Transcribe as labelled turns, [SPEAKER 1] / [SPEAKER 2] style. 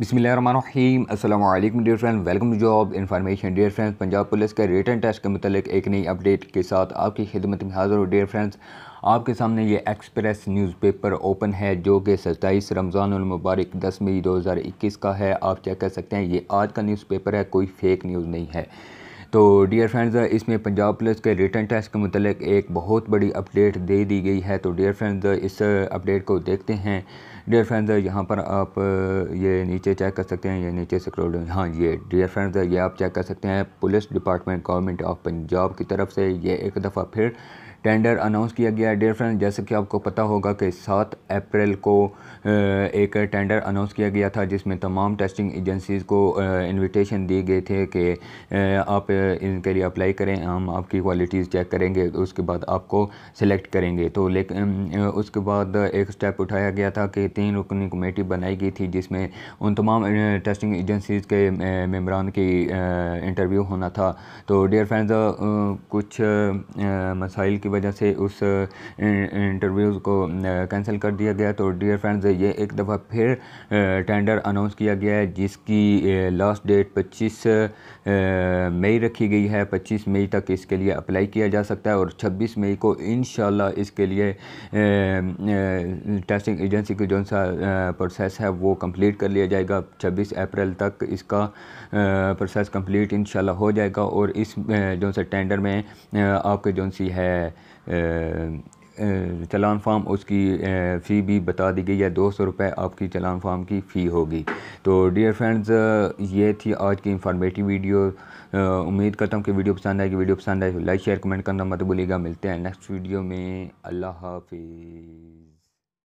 [SPEAKER 1] बिसमीम अल्लाम dear friend welcome to job information dear friends Punjab police के रिटर्न टेस्ट के मतलब एक नई अपडेट के साथ आपकी खिदमत में हाजिर हो डियर फ्रेंड्स आपके सामने ये एक्सप्रेस न्यूज़पेपर ओपन है जो कि सत्ताईस रमज़ान मुबारक दस मई दो हज़ार इक्कीस का है आप चेक कर सकते हैं ये आज का न्यूज़पेपर है कोई फेक न्यूज़ नहीं है तो डियर फ्रेंड्स इसमें पंजाब पुलिस के रिटर्न टेस्ट के मतलब एक बहुत बड़ी अपडेट दे दी गई है तो डियर फ्रेंड्स इस अपडेट को देखते हैं डियर फ्रेंड्स यहाँ पर आप ये नीचे चेक कर सकते हैं ये नीचे स्क्रोल हाँ ये डियर फ्रेंड्स ये आप चेक कर सकते हैं police department government of Punjab की तरफ से ये एक दफ़ा फिर टेंडर अनाउंस किया गया है डेयर फ्रेंड जैसे कि आपको पता होगा कि सात अप्रैल को एक टेंडर अनाउंस किया गया था जिसमें तमाम टेस्टिंग एजेंसीज़ को इनविटेशन दिए गए थे कि आप इनके लिए अप्लाई करें हम आपकी क्वालिटीज़ चेक करेंगे उसके बाद आपको सेलेक्ट करेंगे तो लेकिन उसके बाद एक स्टेप उठाया गया था कि तीन रुकनी कमेटी बनाई गई थी जिसमें उन तमाम टेस्टिंग एजेंसीज़ के मम्बरान की इंटरव्यू होना था तो डेयर फ्रेंड्स कुछ मसाइल की की वजह से उस इंटरव्यूज़ को कैंसिल कर दिया गया तो डियर फ्रेंड्स ये एक दफ़ा फिर टेंडर अनाउंस किया गया है जिसकी लास्ट डेट 25 मई रखी गई है 25 मई तक इसके लिए अप्लाई किया जा सकता है और 26 मई को इन इसके लिए टेस्टिंग एजेंसी की जो सा प्रोसेस है वो कंप्लीट कर लिया जाएगा छब्बीस अप्रैल तक इसका प्रोसेस कंप्लीट इन हो जाएगा और इस जो सा टेंडर में आपके जो सी है चलान फार्म उसकी फ़ी भी बता दी गई है दो सौ रुपये आपकी चलान फार्म की फ़ी होगी तो डियर फ्रेंड्स ये थी आज की इंफॉर्मेटिव वीडियो उम्मीद करता हूँ कि वीडियो पसंद आएगी वीडियो पसंद आए तो लाइक शेयर कमेंट करना मत भूलिएगा मिलते हैं नेक्स्ट वीडियो में अल्लाह हाफि